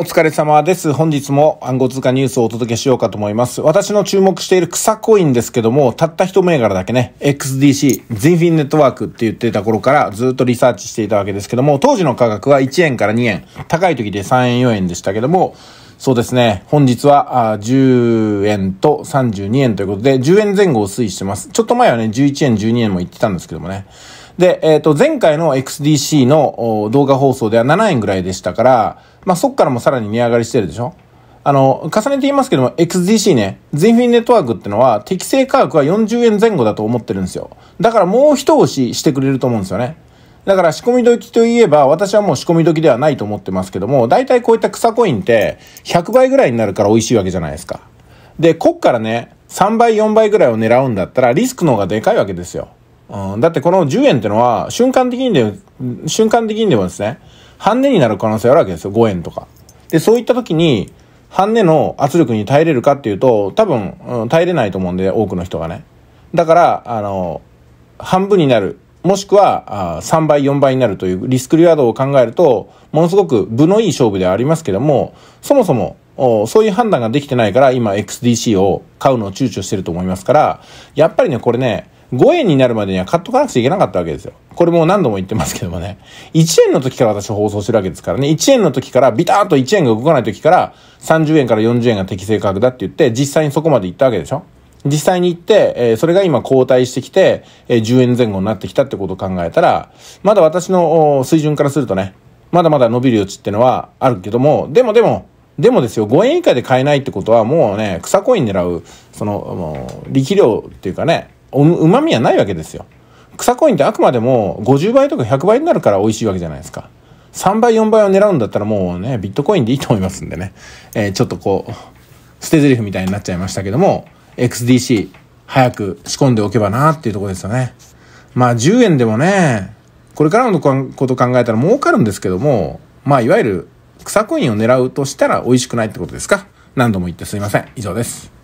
お疲れ様です。本日も暗号通貨ニュースをお届けしようかと思います。私の注目している草コインですけども、たった一銘柄だけね、XDC、ゼンフィンネットワークって言ってた頃からずっとリサーチしていたわけですけども、当時の価格は1円から2円、高い時で3円4円でしたけども、そうですね。本日は10円と32円ということで、10円前後を推移してます。ちょっと前はね、11円、12円も言ってたんですけどもね。で、えっ、ー、と、前回の XDC の動画放送では7円ぐらいでしたから、まあ、そっからもさらに値上がりしてるでしょあの、重ねて言いますけども、XDC ね、全フィンネットワークってのは、適正価格は40円前後だと思ってるんですよ。だからもう一押ししてくれると思うんですよね。だから仕込み時といえば、私はもう仕込み時ではないと思ってますけども、大体こういった草コインって100倍ぐらいになるから美味しいわけじゃないですか。で、こっからね、3倍、4倍ぐらいを狙うんだったらリスクの方がでかいわけですよ。うん、だってこの10円ってのは、瞬間的にで、瞬間的にでもですね、半値になる可能性あるわけですよ、5円とか。で、そういった時に、半値の圧力に耐えれるかっていうと、多分、うん、耐えれないと思うんで、多くの人がね。だから、あの、半分になる、もしくは、あ3倍、4倍になるというリスクリワードを考えると、ものすごく部のいい勝負ではありますけども、そもそも、そういう判断ができてないから、今 XDC を買うのを躊躇してると思いますから、やっぱりね、これね、5円になるまでには買っとかなくちゃいけなかったわけですよ。これもう何度も言ってますけどもね。1円の時から私放送してるわけですからね。1円の時から、ビターッと1円が動かない時から、30円から40円が適正価格だって言って、実際にそこまで行ったわけでしょ実際に行って、えー、それが今後退してきて、えー、10円前後になってきたってことを考えたら、まだ私の水準からするとね、まだまだ伸びる余地ってのはあるけども、でもでも、でもですよ、5円以下で買えないってことはもうね、草コイン狙う、その、力量っていうかね、うまみはないわけですよ。草コインってあくまでも50倍とか100倍になるから美味しいわけじゃないですか。3倍、4倍を狙うんだったらもうね、ビットコインでいいと思いますんでね。えー、ちょっとこう、捨て台詞みたいになっちゃいましたけども、XDC、早く仕込んでおけばなっていうとこですよね。まあ10円でもね、これからのこと考えたら儲かるんですけども、まあいわゆる草コインを狙うとしたら美味しくないってことですか。何度も言ってすいません。以上です。